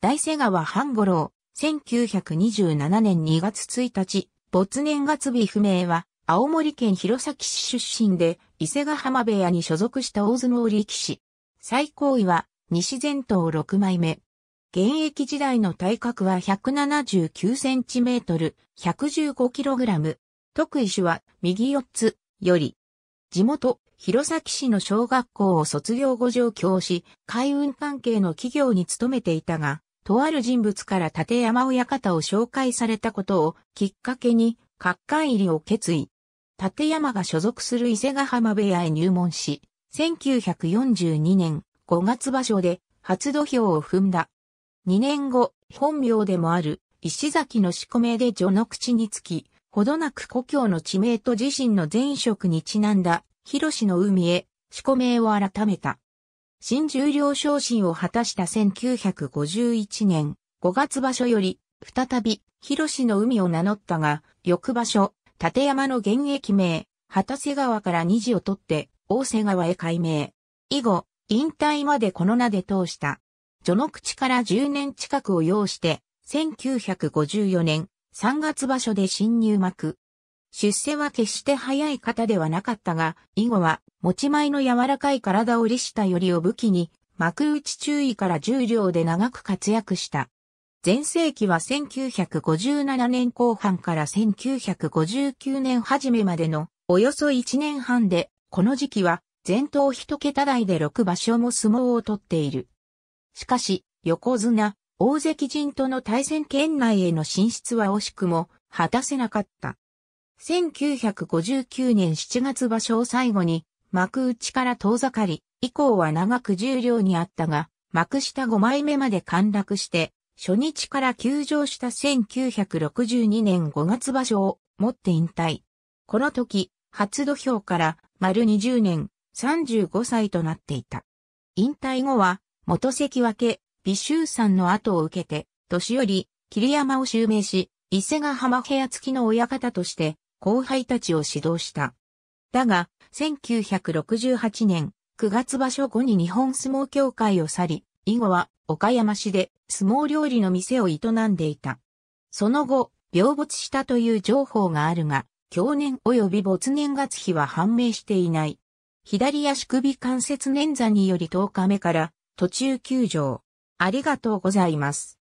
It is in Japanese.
大瀬川半五郎、1927年2月1日、没年月日不明は、青森県弘前市出身で、伊勢ヶ浜部屋に所属した大相撲力士。最高位は、西前頭6枚目。現役時代の体格は179センチメートル、115キログラム。特異種は、右4つ、より。地元、弘前市の小学校を卒業後上京し、海運関係の企業に勤めていたが、とある人物から立山親方を紹介されたことをきっかけに、各界入りを決意。立山が所属する伊勢ヶ浜部屋へ入門し、1942年5月場所で初土俵を踏んだ。2年後、本名でもある石崎の仕込めで序の口につき、ほどなく故郷の地名と自身の前職にちなんだ、広志の海へ、仕込めを改めた。新十両昇進を果たした1951年5月場所より、再び、広志の海を名乗ったが、翌場所、立山の現役名、畑瀬川から二字を取って、大瀬川へ改名。以後、引退までこの名で通した。序の口から10年近くを要して、1954年3月場所で新入幕。出世は決して早い方ではなかったが、以後は持ち前の柔らかい体を利したよりを武器に、幕内注意から重量で長く活躍した。前世紀は1957年後半から1959年初めまでのおよそ1年半で、この時期は前頭一桁台で6場所も相撲を取っている。しかし、横綱、大関陣との対戦圏内への進出は惜しくも果たせなかった。1959年7月場所を最後に、幕内から遠ざかり、以降は長く重量にあったが、幕下5枚目まで陥落して、初日から休場した1962年5月場所を持って引退。この時、初土俵から丸20年、35歳となっていた。引退後は、元関脇、美修さんの後を受けて、年寄り、桐山を襲名し、伊勢ヶ浜部屋付きの親方として、後輩たちを指導した。だが、1968年9月場所後に日本相撲協会を去り、以後は岡山市で相撲料理の店を営んでいた。その後、病没したという情報があるが、去年及び没年月日は判明していない。左足首関節捻挫により10日目から途中休場。ありがとうございます。